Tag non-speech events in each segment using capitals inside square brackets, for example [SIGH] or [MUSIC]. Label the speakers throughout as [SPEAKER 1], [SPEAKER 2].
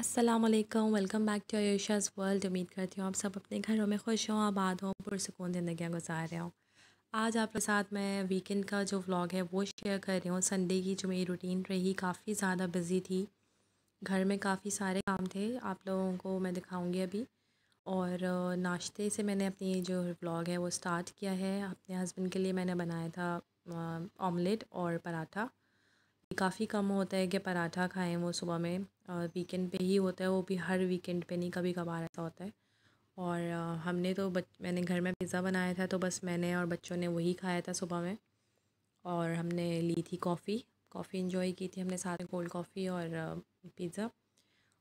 [SPEAKER 1] अस्सलाम वालेकुम welcome back to Ayusha's world उम्मीद करती हूँ आप सब अपने घरों में खुश हों आबाद हों पुरसकून ज़िंदियाँ गुजार रहे हों आज आपके साथ मैं वीकेंड का जो व्लॉग है वो शेयर कर रही हूँ संडे की जो मेरी रूटीन रही काफ़ी ज़्यादा बिज़ी थी घर में काफ़ी सारे काम थे आप लोगों को मैं दिखाऊँगी अभी और नाश्ते से मैंने अपनी जो व्लॉग है वो स्टार्ट किया है अपने हस्बैंड के लिए मैंने बनाया था ऑमलेट और पराठा काफ़ी कम होता है कि पराठा खाएं वो सुबह में और वीकेंड पे ही होता है वो भी हर वीकेंड पे नहीं कभी कभार ऐसा होता है और हमने तो बच मैंने घर में पिज़्ज़ा बनाया था तो बस मैंने और बच्चों ने वही खाया था सुबह में और हमने ली थी कॉफ़ी कॉफ़ी इन्जॉय की थी हमने साथ में कोल्ड कॉफ़ी और पिज़्ज़ा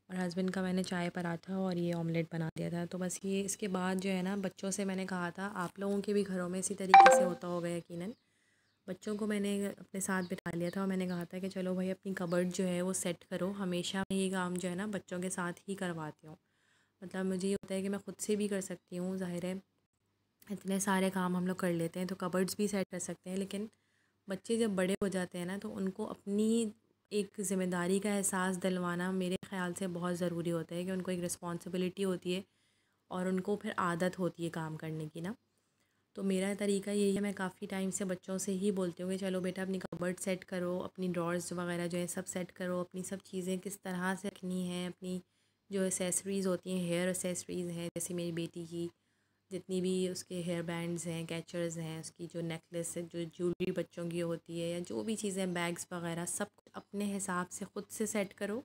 [SPEAKER 1] और हस्बैंड का मैंने चाय पराठा और ये ऑमलेट बना दिया था तो बस ये इसके बाद जो है ना बच्चों से मैंने कहा था आप लोगों के भी घरों में इसी तरीके से होता होगा यकीनन बच्चों को मैंने अपने साथ बिठा लिया था और मैंने कहा था कि चलो भाई अपनी कबर्ड जो है वो सेट करो हमेशा मैं ये काम जो है ना बच्चों के साथ ही करवाती हूँ मतलब मुझे ये होता है कि मैं ख़ुद से भी कर सकती हूँ ज़ाहिर है इतने सारे काम हम लोग कर लेते हैं तो कबर्ड्स भी सेट कर सकते हैं लेकिन बच्चे जब बड़े हो जाते हैं ना तो उनको अपनी एक ज़िम्मेदारी का एहसास दिलवाना मेरे ख्याल से बहुत ज़रूरी होता है कि उनको एक रिस्पॉन्सिबिलिटी होती है और उनको फिर आदत होती है काम करने की ना तो मेरा तरीका यही है मैं काफ़ी टाइम से बच्चों से ही बोलती हूँ कि चलो बेटा अपनी कबर्ड सेट करो अपनी ड्रॉर्स वगैरह जो है सब सेट करो अपनी सब चीज़ें किस तरह से रखनी है अपनी जो एसेसरीज़ होती हैं हेयर एसेसरीज़ हैं जैसे मेरी बेटी की जितनी भी उसके हेयर बैंड्स हैं कैचर्स हैं उसकी जो नेकलेस है जो ज्वेलरी बच्चों की होती है या जो भी चीज़ें बैग्स वगैरह सब अपने हिसाब से ख़ुद से सेट करो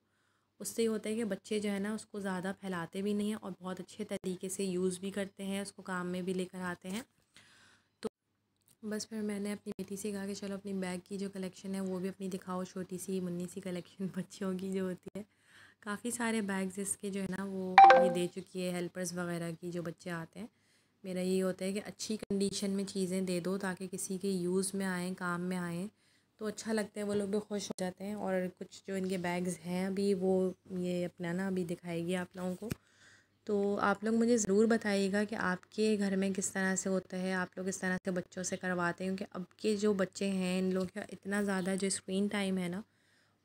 [SPEAKER 1] उससे ये होता है कि बच्चे जो है ना उसको ज़्यादा फैलाते भी नहीं हैं और बहुत अच्छे तरीके से यूज़ भी करते हैं उसको काम में भी लेकर आते हैं बस फिर मैंने अपनी बेटी से कहा कि चलो अपनी बैग की जो कलेक्शन है वो भी अपनी दिखाओ छोटी सी मुन्नी सी कलेक्शन [LAUGHS] बच्चियों की जो होती है काफ़ी सारे बैग्स इसके जो है ना वो ये दे चुकी है हेल्पर्स वगैरह की जो बच्चे आते हैं मेरा ये होता है कि अच्छी कंडीशन में चीज़ें दे दो ताकि किसी के यूज़ में आएँ काम में आएँ तो अच्छा लगता है वो लोग भी खुश हो जाते हैं और कुछ जो इनके बैग्स हैं अभी वो ये अपना ना अभी दिखाएगी आप लोगों को तो आप लोग मुझे ज़रूर बताइएगा कि आपके घर में किस तरह से होता है आप लोग किस तरह से बच्चों से करवाते हैं क्योंकि अब के जो बच्चे हैं इन लोगों का इतना ज़्यादा जो स्क्रीन टाइम है ना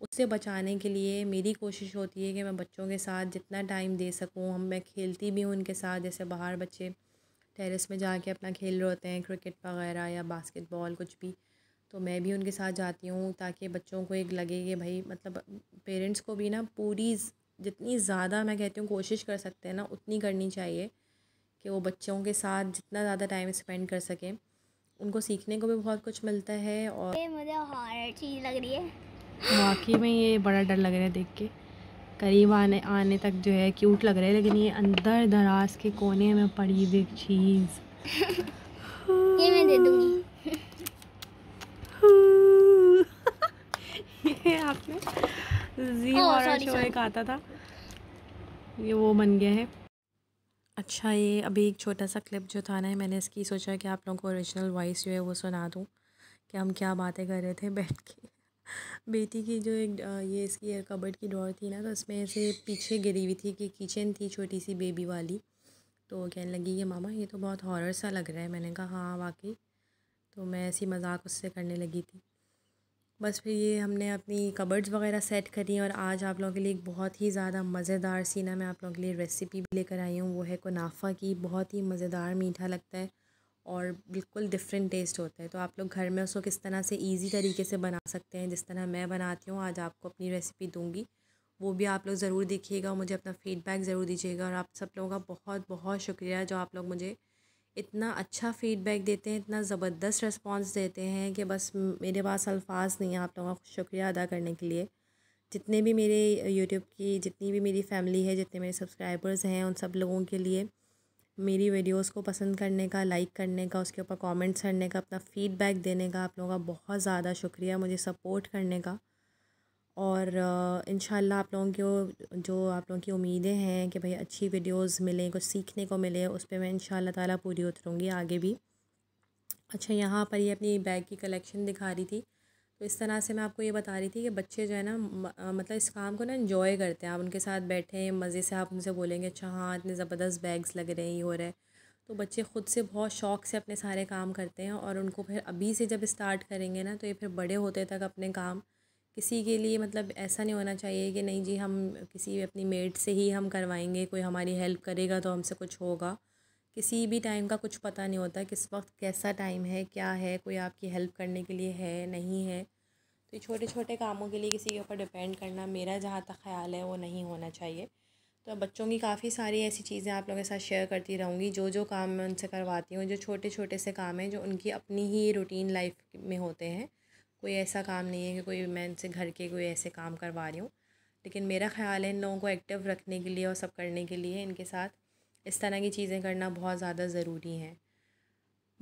[SPEAKER 1] उससे बचाने के लिए मेरी कोशिश होती है कि मैं बच्चों के साथ जितना टाइम दे सकूँ हम मैं खेलती भी हूँ उनके साथ जैसे बाहर बच्चे टेरेस में जाके अपना खेल रहे होते हैं क्रिकेट वगैरह या बास्केटबॉल कुछ भी तो मैं भी उनके साथ जाती हूँ ताकि बच्चों को एक लगे कि भाई मतलब पेरेंट्स को भी ना पूरी जितनी ज़्यादा मैं कहती हूँ कोशिश कर सकते हैं ना उतनी करनी चाहिए कि वो बच्चों के साथ जितना ज़्यादा टाइम स्पेंड कर सकें उनको सीखने को भी बहुत कुछ मिलता है और मुझे हॉरर चीज़ लग रही है बाकी में ये बड़ा डर लग रहा है देख के करीब आने आने तक जो है क्यूट लग रहा है लेकिन ये अंदर दराज के कोने में पड़ी हुई चीज़ ये मैं दे दूँगी [LAUGHS] आपने जी हाँ, शो एक आता था ये वो बन गया है अच्छा ये अभी एक छोटा सा क्लिप जो था ना मैंने इसकी सोचा कि आप लोगों को ओरिजिनल वॉइस जो है वो सुना दूँ कि हम क्या बातें कर रहे थे [LAUGHS] बैठ के बेटी की जो एक ये इसकी कबर्ड की डोर थी ना तो उसमें ऐसे पीछे गिरी हुई थी कि किचन थी छोटी सी बेबी वाली तो कहने लगी ये मामा ये तो बहुत हॉरर सा लग रहा है मैंने कहा हाँ वाकई तो मैं ऐसी मजाक उससे करने लगी थी बस फिर ये हमने अपनी कबर्ड्स वगैरह सेट करी और आज आप लोगों के लिए एक बहुत ही ज़्यादा मज़ेदार सीना मैं आप लोगों के लिए रेसिपी भी लेकर आई हूँ वो है कोनाफा की बहुत ही मज़ेदार मीठा लगता है और बिल्कुल डिफरेंट टेस्ट होता है तो आप लोग घर में उसको किस तरह से ईजी तरीके से बना सकते हैं जिस तरह मैं बनाती हूँ आज आपको अपनी रेसिपी दूँगी वो भी आप लोग ज़रूर देखिएगा मुझे अपना फ़ीडबैक ज़रूर दीजिएगा और आप सब लोगों का बहुत बहुत शुक्रिया जो आप लोग मुझे इतना अच्छा फ़ीडबैक देते हैं इतना ज़बरदस्त रिस्पांस देते हैं कि बस मेरे पास अल्फाज नहीं हैं आप लोगों का शुक्रिया अदा करने के लिए जितने भी मेरे यूट्यूब की जितनी भी मेरी फैमिली है जितने मेरे सब्सक्राइबर्स हैं उन सब लोगों के लिए मेरी वीडियोस को पसंद करने का लाइक करने का उसके ऊपर कमेंट्स करने का अपना फ़ीडबैक देने का आप लोगों का बहुत ज़्यादा शुक्रिया मुझे सपोर्ट करने का और इन आप लोगों को जो आप लोगों की उम्मीदें हैं कि भाई अच्छी वीडियोस मिलें कुछ सीखने को मिले उस पर मैं इन ताला पूरी उतरूँगी आगे भी अच्छा यहाँ पर ये अपनी बैग की कलेक्शन दिखा रही थी तो इस तरह से मैं आपको ये बता रही थी कि बच्चे जो है ना मतलब इस काम को ना इन्जॉय करते हैं आप उनके साथ बैठें मज़े से आप उनसे बोलेंगे अच्छा हाँ इतने ज़बरदस्त बैग्स लग रहे हैं ये हो रहे तो बच्चे ख़ुद से बहुत शौक़ से अपने सारे काम करते हैं और उनको फिर अभी से जब स्टार्ट करेंगे ना तो ये फिर बड़े होते तक अपने काम किसी के लिए मतलब ऐसा नहीं होना चाहिए कि नहीं जी हम किसी अपनी मेड से ही हम करवाएंगे कोई हमारी हेल्प करेगा तो हमसे कुछ होगा किसी भी टाइम का कुछ पता नहीं होता किस वक्त कैसा टाइम है क्या है कोई आपकी हेल्प करने के लिए है नहीं है तो ये छोटे छोटे कामों के लिए किसी के ऊपर डिपेंड करना मेरा जहाँ तक ख्याल है वो नहीं होना चाहिए तो बच्चों की काफ़ी सारी ऐसी चीज़ें आप लोगों के साथ शेयर करती रहूँगी जो जो काम मैं उनसे करवाती हूँ जो छोटे छोटे से काम हैं जो उनकी अपनी ही रूटीन लाइफ में होते हैं कोई ऐसा काम नहीं है कि कोई मैं इनसे घर के कोई ऐसे काम करवा रही हूँ लेकिन मेरा ख्याल है इन लोगों को एक्टिव रखने के लिए और सब करने के लिए इनके साथ इस तरह की चीज़ें करना बहुत ज़्यादा ज़रूरी हैं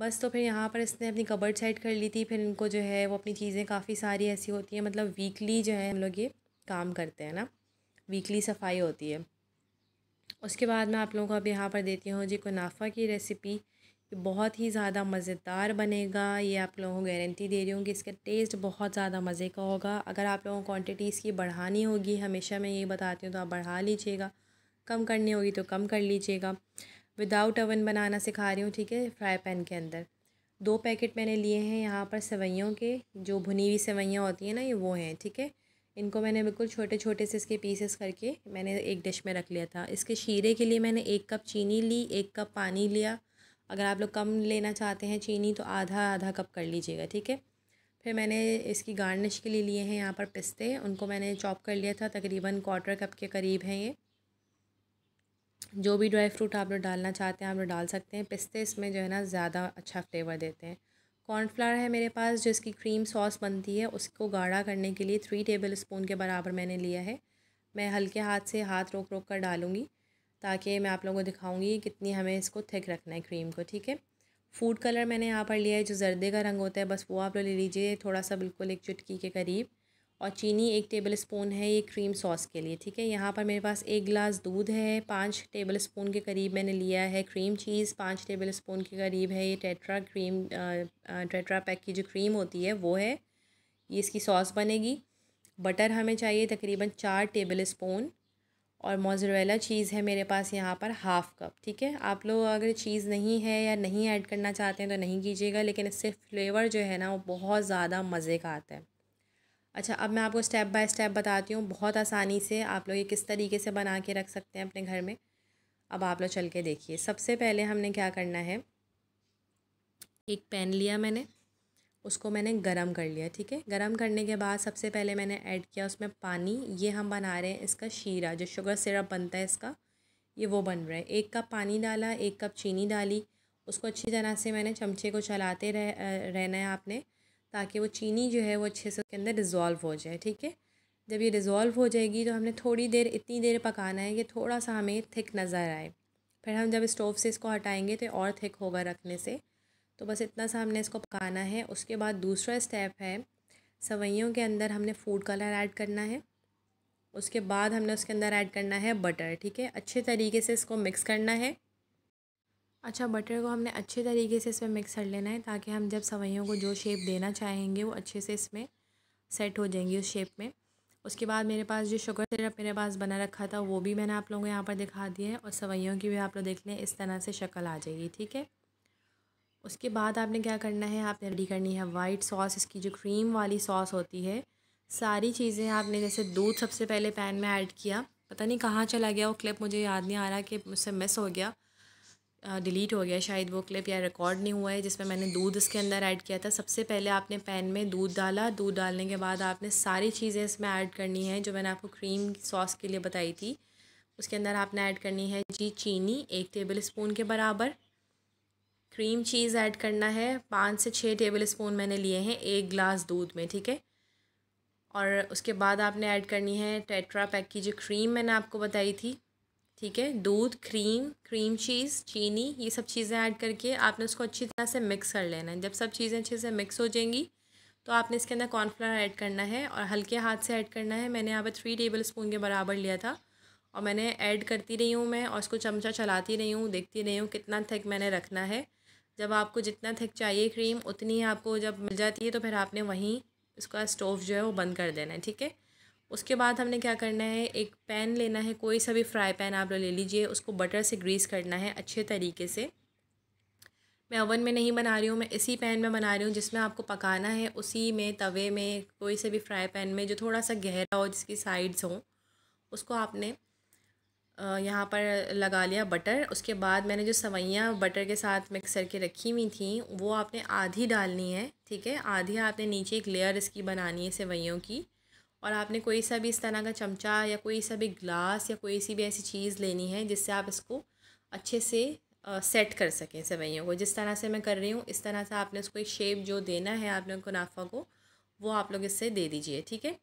[SPEAKER 1] बस तो फिर यहाँ पर इसने अपनी कबर्ड सेट कर ली थी फिर इनको जो है वो अपनी चीज़ें काफ़ी सारी ऐसी होती हैं मतलब वीकली जो है हम लोग ये काम करते हैं ना वीकली सफाई होती है उसके बाद मैं आप लोगों को अब यहाँ पर देती हूँ जी कुनाफा की रेसिपी बहुत ही ज़्यादा मज़ेदार बनेगा ये आप लोगों को गारंटी दे रही हूँ कि इसका टेस्ट बहुत ज़्यादा मज़े का होगा अगर आप लोगों को क्वान्टिटी इसकी बढ़ानी होगी हमेशा मैं ये बताती हूँ तो आप बढ़ा लीजिएगा कम करनी होगी तो कम कर लीजिएगा विदाउट अवन बनाना सिखा रही हूँ ठीक है फ्राई पैन के अंदर दो पैकेट मैंने लिए हैं यहाँ पर सेवैयों के जो भुनी हुई सेवैयाँ होती हैं ना ये वो हैं ठीक है इनको मैंने बिल्कुल छोटे छोटे से इसके पीसेस करके मैंने एक डिश में रख लिया था इसके शीरे के लिए मैंने एक कप चीनी ली एक कप पानी लिया अगर आप लोग कम लेना चाहते हैं चीनी तो आधा आधा कप कर लीजिएगा ठीक है फिर मैंने इसकी गार्निश के लिए लिए हैं यहाँ पर पिस्ते उनको मैंने चॉप कर लिया था तकरीबन क्वार्टर कप के करीब हैं ये जो भी ड्राई फ्रूट आप लोग डालना चाहते हैं आप लोग डाल सकते हैं पिस्ते इसमें जो है ना ज़्यादा अच्छा फ्लेवर देते हैं कॉर्नफ्लावर है मेरे पास जिसकी क्रीम सॉस बनती है उसको गाढ़ा करने के लिए थ्री टेबल स्पून के बराबर मैंने लिया है मैं हल्के हाथ से हाथ रोक रोक कर डालूँगी ताकि मैं आप लोगों को दिखाऊंगी कितनी हमें इसको थिक रखना है क्रीम को ठीक है फूड कलर मैंने यहाँ पर लिया है जो जर्दे का रंग होता है बस वो आप लोग ले लीजिए थोड़ा सा बिल्कुल एक चुटकी के करीब और चीनी एक टेबल स्पून है ये क्रीम सॉस के लिए ठीक है यहाँ पर मेरे पास एक गिलास दूध है पाँच टेबल स्पून के करीब मैंने लिया है क्रीम चीज़ पाँच टेबल स्पून के करीब है ये टेट्रा क्रीम टेट्रा पैक की जो क्रीम होती है वो है ये इसकी सॉस बनेगी बटर हमें चाहिए तकरीबन चार टेबल स्पून और मोज़रेला चीज़ है मेरे पास यहाँ पर हाफ़ कप ठीक है आप लोग अगर चीज़ नहीं है या नहीं ऐड करना चाहते हैं तो नहीं कीजिएगा लेकिन इससे फ्लेवर जो है ना वो बहुत ज़्यादा मज़े का आता है अच्छा अब मैं आपको स्टेप बाय स्टेप बताती हूँ बहुत आसानी से आप लोग ये किस तरीके से बना के रख सकते हैं अपने घर में अब आप लोग चल के देखिए सबसे पहले हमने क्या करना है एक पेन लिया मैंने उसको मैंने गरम कर लिया ठीक है गरम करने के बाद सबसे पहले मैंने ऐड किया उसमें पानी ये हम बना रहे हैं इसका शीरा जो शुगर सिरप बनता है इसका ये वो बन रहा है एक कप पानी डाला एक कप चीनी डाली उसको अच्छी तरह से मैंने चमचे को चलाते रह रहना है आपने ताकि वो चीनी जो है वो अच्छे से उसके अंदर डिज़ोल्व हो जाए ठीक है जब ये डिज़ोल्व हो जाएगी तो हमने थोड़ी देर इतनी देर पकाना है कि थोड़ा सा हमें थिक नज़र आए फिर हम जब स्टोव से इसको हटाएंगे तो और थिक होगा रखने से तो बस इतना सा हमने इसको पकाना है उसके बाद दूसरा स्टेप है सवैयों के अंदर हमने फूड कलर ऐड करना है उसके बाद हमने उसके अंदर ऐड करना है बटर ठीक है अच्छे तरीके से इसको मिक्स करना है अच्छा बटर को हमने अच्छे तरीके से इसमें मिक्स कर लेना है ताकि हम जब सवैयों को जो शेप देना चाहेंगे वो अच्छे से इसमें सेट हो जाएंगी उस शेप में उसके बाद मेरे पास जो शुगर सिरप मेरे पास बना रखा था वो भी मैंने आप लोगों को यहाँ पर दिखा दिया है और सवैयों की भी आप लोग देख लें इस तरह से शक्ल आ जाएगी ठीक है उसके बाद आपने क्या करना है आपने रेडी करनी है वाइट सॉस इसकी जो क्रीम वाली सॉस होती है सारी चीज़ें आपने जैसे दूध सबसे पहले पैन में ऐड किया पता नहीं कहाँ चला गया वो क्लिप मुझे याद नहीं आ रहा कि मुझसे मिस हो गया डिलीट हो गया शायद वो क्लिप या रिकॉर्ड नहीं हुआ है जिसमें मैंने दूध इसके अंदर ऐड किया था सबसे पहले आपने पैन में दूध डाला दूध डालने के बाद आपने सारी चीज़ें इसमें ऐड करनी है जो मैंने आपको क्रीम सॉस के लिए बताई थी उसके अंदर आपने ऐड करनी है जी चीनी एक टेबल स्पून के बराबर क्रीम चीज़ ऐड करना है पाँच से छः टेबल स्पून मैंने लिए हैं एक ग्लास दूध में ठीक है और उसके बाद आपने ऐड करनी है टेट्रा पैक की जो क्रीम मैंने आपको बताई थी ठीक है दूध क्रीम क्रीम चीज़ चीनी ये सब चीज़ें ऐड करके आपने उसको अच्छी तरह से मिक्स कर लेना है जब सब चीज़ें अच्छे से मिक्स हो जाएंगी तो आपने इसके अंदर कॉर्नफ्लावर ऐड करना है और हल्के हाथ से ऐड करना है मैंने यहाँ पर थ्री टेबल स्पून के बराबर लिया था और मैंने ऐड करती रही हूँ मैं और उसको चमचा चलाती रही हूँ देखती रही हूँ कितना थक मैंने रखना है जब आपको जितना थिक चाहिए क्रीम उतनी आपको जब मिल जाती है तो फिर आपने वहीं उसका स्टोव जो है वो बंद कर देना है ठीक है उसके बाद हमने क्या करना है एक पैन लेना है कोई सा भी फ्राई पैन आप ले लीजिए उसको बटर से ग्रीस करना है अच्छे तरीके से मैं ओवन में नहीं बना रही हूँ मैं इसी पैन में बना रही हूँ जिसमें आपको पकाना है उसी में तवे में कोई से भी फ्राई पैन में जो थोड़ा सा गहरा हो जिसकी साइड्स हों उसको आपने यहाँ पर लगा लिया बटर उसके बाद मैंने जो सवैयाँ बटर के साथ मिक्स करके रखी हुई थी वो आपने आधी डालनी है ठीक है आधी आपने नीचे एक लेयर इसकी बनानी है सवैयों की और आपने कोई सा भी इस तरह का चमचा या कोई सा भी ग्लास या कोई सी भी ऐसी चीज़ लेनी है जिससे आप इसको अच्छे से आ, सेट कर सकें सवैयों को जिस तरह से मैं कर रही हूँ इस तरह से आपने उसको एक शेप जो देना है आपने मुनाफा को वो आप लोग इससे दे दीजिए ठीक है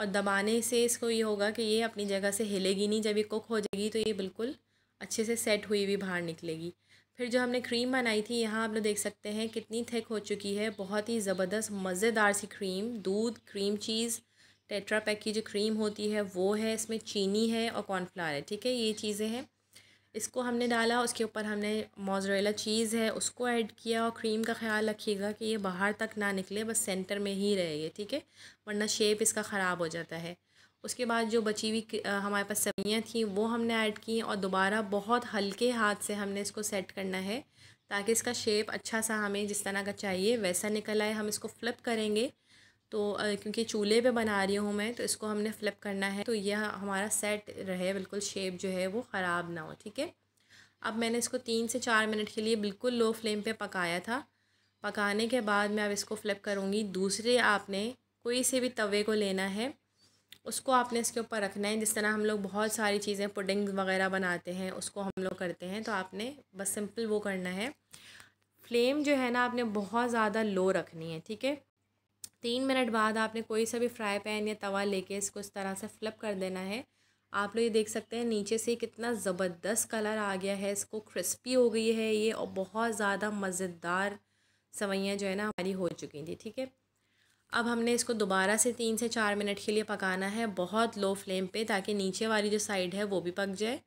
[SPEAKER 1] और दबाने से इसको ये होगा कि ये अपनी जगह से हिलेगी नहीं जब ये कुक हो जाएगी तो ये बिल्कुल अच्छे से सेट हुई हुई बाहर निकलेगी फिर जो हमने क्रीम बनाई थी यहाँ आप लोग देख सकते हैं कितनी थिक हो चुकी है बहुत ही ज़बरदस्त मज़ेदार सी क्रीम दूध क्रीम चीज़ टेट्रा पैक की जो क्रीम होती है वो है इसमें चीनी है और कॉर्नफ्लावर है ठीक है ये चीज़ें हैं इसको हमने डाला उसके ऊपर हमने मोजरेला चीज़ है उसको ऐड किया और क्रीम का ख्याल रखिएगा कि ये बाहर तक ना निकले बस सेंटर में ही रहे ये ठीक है वरना शेप इसका ख़राब हो जाता है उसके बाद जो बची हुई हमारे पास सब्जियाँ थी वो हमने ऐड की और दोबारा बहुत हल्के हाथ से हमने इसको सेट करना है ताकि इसका शेप अच्छा सा हमें जिस तरह का चाहिए वैसा निकल आए हम इसको फ्लिप करेंगे तो क्योंकि चूल्हे पे बना रही हूँ मैं तो इसको हमने फ़्लिप करना है तो यह हमारा सेट रहे बिल्कुल शेप जो है वो ख़राब ना हो ठीक है अब मैंने इसको तीन से चार मिनट के लिए बिल्कुल लो फ्लेम पे पकाया था पकाने के बाद मैं अब इसको फ़्लिप करूँगी दूसरे आपने कोई से भी तवे को लेना है उसको आपने इसके ऊपर रखना है जिस तरह हम लोग बहुत सारी चीज़ें पुडिंग वगैरह बनाते हैं उसको हम लोग करते हैं तो आपने बस सिंपल वो करना है फ्लेम जो है ना आपने बहुत ज़्यादा लो रखनी है ठीक है तीन मिनट बाद आपने कोई सा भी फ्राई पैन या तवा लेके इसको इस तरह से फ्लिप कर देना है आप लोग ये देख सकते हैं नीचे से कितना ज़बरदस्त कलर आ गया है इसको क्रिस्पी हो गई है ये और बहुत ज़्यादा मज़ेदार सवैयाँ जो है ना हमारी हो चुकी थी ठीक है अब हमने इसको दोबारा से तीन से चार मिनट के लिए पकाना है बहुत लो फ्लेम पे ताकि नीचे वाली जो साइड है वो भी पक जाए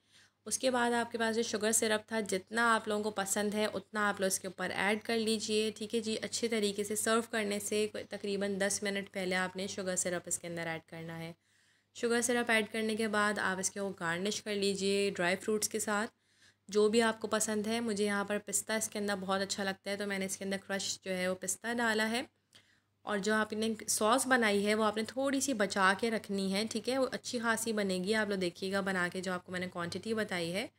[SPEAKER 1] उसके बाद आपके पास जो शुगर सिरप था जितना आप लोगों को पसंद है उतना आप लोग इसके ऊपर ऐड कर लीजिए ठीक है जी अच्छे तरीके से सर्व करने से तकरीबन दस मिनट पहले आपने शुगर सिरप इसके अंदर ऐड करना है शुगर सिरप ऐड करने के बाद आप इसके वो गार्निश कर लीजिए ड्राई फ्रूट्स के साथ जो भी आपको पसंद है मुझे यहाँ पर पिस्ता इसके अंदर बहुत अच्छा लगता है तो मैंने इसके अंदर क्रश जो है वो पिस्ता डाला है और जो आपने सॉस बनाई है वो आपने थोड़ी सी बचा के रखनी है ठीक है वो अच्छी खासी बनेगी आप लोग देखिएगा बना के जो आपको मैंने क्वांटिटी बताई है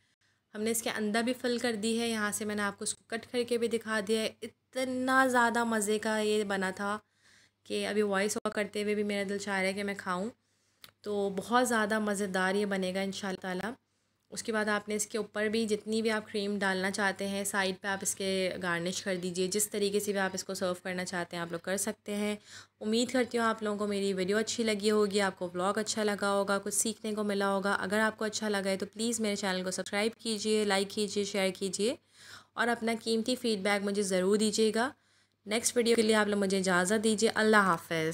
[SPEAKER 1] हमने इसके अंदर भी फिल कर दी है यहाँ से मैंने आपको उसको कट करके भी दिखा दिया है इतना ज़्यादा मज़े का ये बना था कि अभी वॉइस ओवर करते हुए भी मेरा दिल चाह रहा है कि मैं खाऊँ तो बहुत ज़्यादा मज़ेदार ये बनेगा इन ताला उसके बाद आपने इसके ऊपर भी जितनी भी आप क्रीम डालना चाहते हैं साइड पे आप इसके गार्निश कर दीजिए जिस तरीके से भी आप इसको सर्व करना चाहते हैं आप लोग कर सकते हैं उम्मीद करती हूँ आप लोगों को मेरी वीडियो अच्छी लगी होगी आपको ब्लॉग अच्छा लगा होगा कुछ सीखने को मिला होगा अगर आपको अच्छा लगा है तो प्लीज़ मेरे चैनल को सब्सक्राइब कीजिए लाइक कीजिए शेयर कीजिए और अपना कीमती फ़ीडबैक मुझे ज़रूर दीजिएगा नेक्स्ट वीडियो के लिए आप लोग मुझे इजाज़त दीजिए अल्लाह हाफ